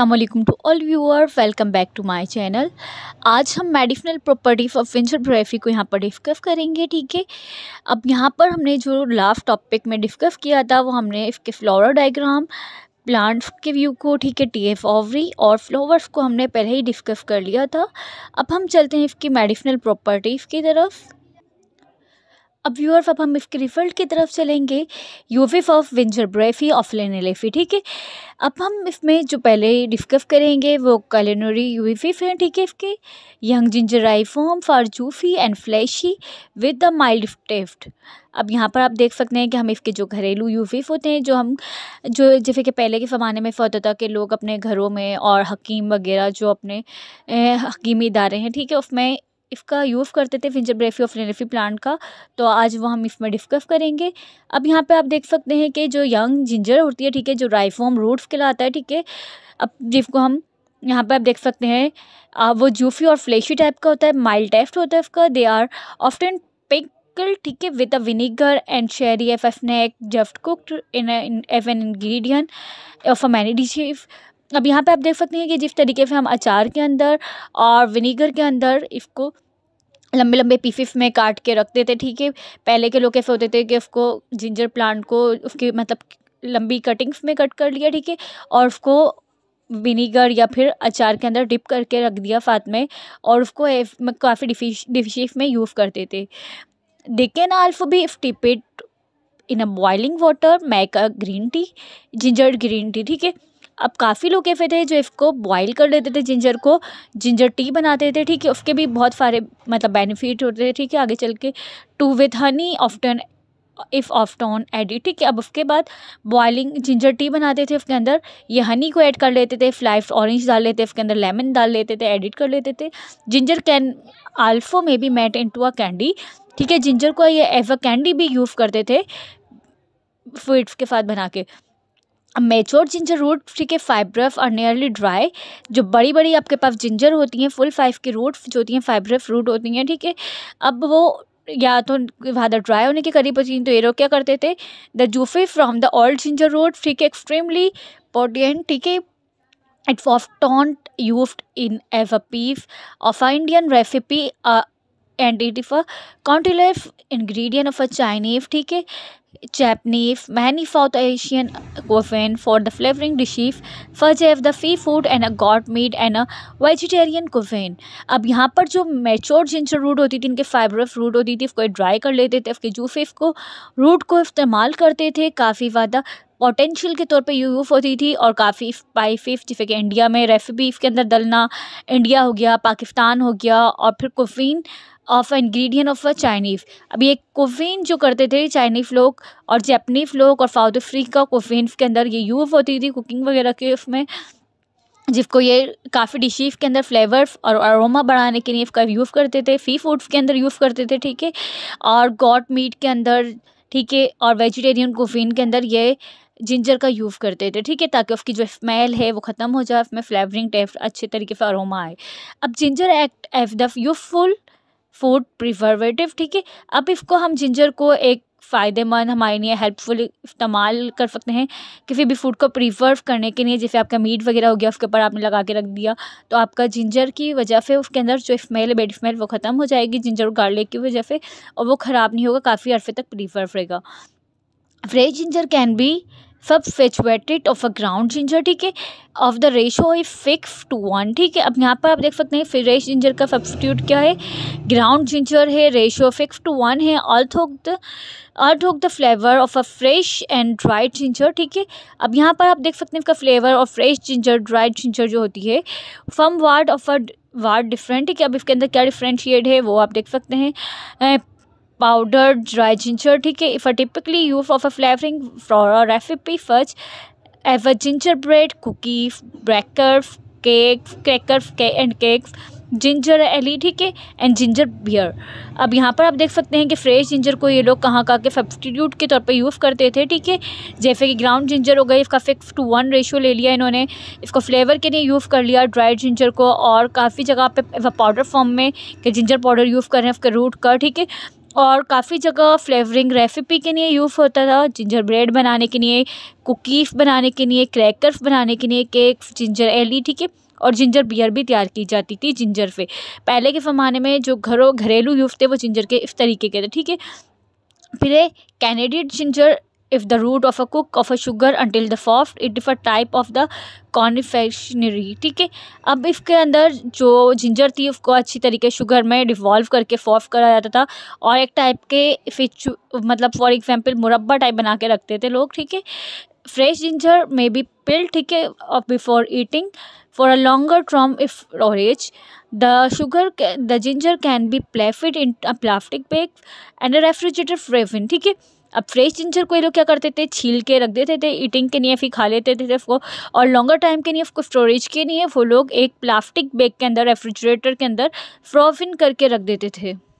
Aslam to all viewer welcome back to my channel आज हम medicinal property of graphy को यहाँ पर डिस्कस करेंगे ठीक है अब यहाँ पर हमने जो लास्ट टॉपिक में डिस्कस किया था वो हमने इसके फ्लोरा डायग्राम प्लांट्स के व्यू को ठीक है टी एफ ऑवरी और फ्लावर्स को हमने पहले ही डिस्कस कर लिया था अब हम चलते हैं इसकी मेडिसिनल प्रॉपर्टीज़ की तरफ अब व्यूअर्स अब हम इसके रिजल्ट की तरफ चलेंगे यूविफ ऑफ विंजर ब्रेफी ऑफ लेनेलेफी ठीक है अब हम इसमें जो पहले डिस्कस करेंगे वो कैलिनरी यूविफ हैं ठीक है इसके यंग आई फॉर्म फॉर जूफी एंड फ्लैशी विद द माइल्ड टेफ्ट अब यहाँ पर आप देख सकते हैं कि हम इसके जो घरेलू यूफिफ होते हैं जो हम जो जैसे कि पहले के ज़माने में फ़ौतः के लोग अपने घरों में और हकीम वगैरह जो अपने हकीमी इदारे हैं ठीक है उसमें इसका यूज़ करते थे ब्रेफी ऑफ फ्रेनेफी प्लांट का तो आज वो हम इसमें डिस्कस करेंगे अब यहाँ पे आप देख सकते हैं कि जो यंग जिंजर होती है ठीक है जो राइफोम रूट्स लाता है ठीक है अब जिसको हम यहाँ पर आप देख सकते हैं आ, वो जूफी और फ्लेशी टाइप का होता है माइल्ड टेस्ट होता है उसका दे आर ऑफ्टन पिकल ठीक है with a vinegar and sherry as snack just cooked in as an ingredient of a many dishes अब यहाँ पे आप देख सकते हैं कि जिस तरीके से हम अचार के अंदर और विनीगर के अंदर इसको लंबे लंबे पीसेस में काट के रखते थे ठीक है पहले के लोग ऐसे होते थे कि उसको जिंजर प्लांट को उसकी मतलब लंबी कटिंग्स में कट कर लिया ठीक है और उसको विनीगर या फिर अचार के अंदर डिप करके रख दिया साथ में और उसको काफ़ी डिफिश डिफिश में यूज़ करते थे दे ना आल्सो भी steeped in a boiling water make green tea ginger green tea ठीक है अब काफ़ी लोग ऐसे थे जो इसको बॉईल कर लेते थे जिंजर को जिंजर टी बनाते थे ठीक है उसके भी बहुत सारे मतलब बेनिफिट होते थे ठीक है आगे चल के to with honey often is often added ठीक है अब उसके बाद बॉयलिंग जिंजर टी बनाते थे उसके अंदर ये हनी को ऐड कर लेते थे फ्लाइफ ऑरेंज डाल लेते उसके अंदर लेमन डाल लेते थे एडिट कर लेते थे जिंजर कैन आल्फो में भी made into a candy ठीक है जिंजर को ये एज अ कैंडी भी यूज़ करते थे फ्रूट्स के साथ बना के मेच्योर जिंजर रूट ठीक है फाइब्रफ और नियरली ड्राई जो बड़ी बड़ी आपके पास जिंजर होती हैं फुल फाइव की रूट जो होती हैं फाइब्रफ रूट होती हैं ठीक है अब वो या तो वादा ड्राई होने के करीब होती हैं तो ये लोग क्या करते थे the juice from the old ginger root ठीक है एक्सट्रीमली पोटेंट uh, ठीक है it was taunt used in as a piece of Indian Indian recipe and it is a countless ingredient of a Chinese ठीक है Japanese, many South Asian cuisine for the flavouring dishes such the seafood and a goat meat and a vegetarian cuisine. अब यहाँ पर जो mature ginger root होती थी इनके fibrous root होती थी कोई ड्राई कर लेते थे उसके जूसेस को रूट को इस्तेमाल करते थे काफ़ी ज़्यादा पोटेंशियल के तौर पे यूज होती थी और काफ़ी स्पाइसिस जैसे कि इंडिया में बीफ के अंदर दलना इंडिया हो गया पाकिस्तान हो गया और फिर cuisine of ingredient of a Chinese अब ये कोफिन जो करते थे चाइनीज़ लोग और जैपनीज लोग और साउथ अफ्रीका कोफीन के अंदर ये यूज होती थी कुकिंग वगैरह के उसमें जिसको ये काफ़ी डिशीज़ के अंदर फ्लेवर और अरोमा बढ़ाने के लिए इसका यूज़ करते थे सी फूड्स के अंदर यूज़ करते थे ठीक है और गॉट मीट के अंदर ठीक है और वेजिटेरियन कोफीन के अंदर ये जिंजर का यूज़ करते थे ठीक है ताकि उसकी जो स्मेल है वो ख़त्म हो जाए उसमें फ्लेवरिंग टेस्ट अच्छे तरीके से अरोमा आए अब ginger act as the useful food preservative ठीक है अब इसको हम जिंजर को एक फ़ायदेमंद हमारे लिए हेल्पफुल इस्तेमाल कर सकते हैं किसी भी फूड को प्रिजर्व करने के लिए जैसे आपका मीट वगैरह हो गया उसके ऊपर आपने लगा के रख दिया तो आपका जिंजर की वजह से उसके अंदर जो स्मेल है बेड स्मेल वो ख़त्म हो जाएगी जिंजर और गार्लिक की वजह से और वो ख़राब नहीं होगा काफ़ी अर्से तक प्रिजर्व रहेगा fresh ginger can be substituted of a ground ginger ठीक है of the ratio is six to one ठीक है अब यहाँ पर आप देख सकते हैं फ्रेश जिंजर का सब्सिट्यूट क्या है ग्राउंड जिंजर है रेशो फिक्स टू वन है although the although the flavour of a fresh and dried ginger ठीक है अब यहाँ पर आप देख सकते हैं इसका फ्लेवर और फ्रेश जिंजर ड्राइड जिंजर जो होती है from ward of a ward different ठीक है अब इसके अंदर क्या डिफ्रेंशिएट है वो आप देख सकते हैं पाउडर ड्राई जिंजर ठीक है if typically use of a flavouring flavoring recipe a recipe a gingerbread gingerbread cookie crackers cake crackers and cakes ginger ale e, ठीक है एंड जिंजर बियर अब यहाँ पर आप देख सकते हैं कि फ्रेश जिंजर को ये लोग कहाँ कहाँ के सब्सटीट्यूट के तौर पे यूज़ करते थे ठीक है जैसे कि ग्राउंड जिंजर हो गई इसका फिक्स टू वन रेशियो ले लिया इन्होंने इसको फ्लेवर के लिए यूज़ कर लिया ड्राइड जिंजर को और काफ़ी जगह पे पाउडर फॉर्म में कि जिंजर पाउडर यूज़ कर रहे हैं उसके रूट का ठीक है और काफ़ी जगह फ्लेवरिंग रेसिपी के लिए यूज़ होता था जिंजर ब्रेड बनाने के लिए कुकीज़ बनाने के लिए क्रैकर्स बनाने के लिए केक्स जिंजर एली ठीक है और जिंजर बियर भी तैयार की जाती थी जिंजर से पहले के ज़माने में जो घरों घरेलू यूज़ थे वो जिंजर के इस तरीके के थे ठीक है फिर candied ginger is the root of a cook of a sugar until the soft it differ type of the confectionery ठीक है अब इसके अंदर जो जिंजर थी उसको अच्छी तरीके शुगर में डिवॉल्व करके सॉफ करा जाता था और एक टाइप के फिचु मतलब फॉर एग्जाम्पल मुरब्बा टाइप बना के रखते थे लोग ठीक है fresh ginger may be peel ठीक है before eating for a longer term storage the sugar the ginger can be placed in plastic bag and a refrigerator frozen ठीक है अब फ्रेश जिंजर को ये लोग क्या करते थे छील के रख देते थे ईटिंग के लिए फिर खा लेते थे उसको और लॉन्गर टाइम के लिए उसको स्टोरेज के लिए वो लोग एक प्लास्टिक बैग के अंदर रेफ्रिजरेटर के अंदर फ्रॉफिन करके रख देते थे